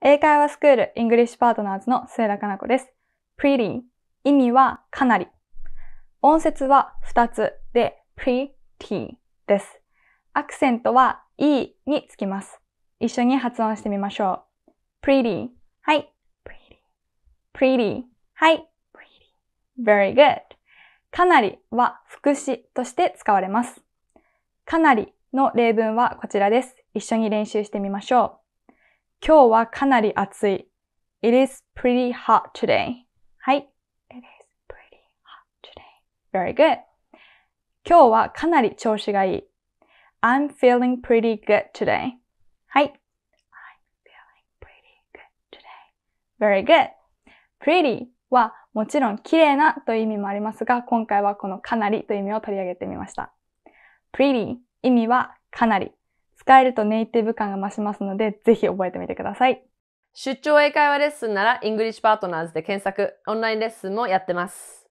英会話スクール、イングリッシュパートナーズの末田かな子です。pretty 意味はかなり。音節は2つで pretty です。アクセントは e につきます。一緒に発音してみましょう。pretty はい。pretty pretty はい。pretty very good かなりは副詞として使われます。かなりの例文はこちらです。一緒に練習してみましょう。今日はかなり暑い。It is pretty hot today. はい。It is pretty hot today. Very good. 今日はかなり調子がいい。I'm feeling pretty good today. はい。I'm feeling pretty good today. Very good. Pretty はもちろん綺麗なという意味もありますが、今回はこのかなりという意味を取り上げてみました。Pretty 意味はかなり。使えるとネイティブ感が増しますので、ぜひ覚えてみてください。出張英会話レッスンなら、イングリッシュパートナーズで検索、オンラインレッスンもやってます。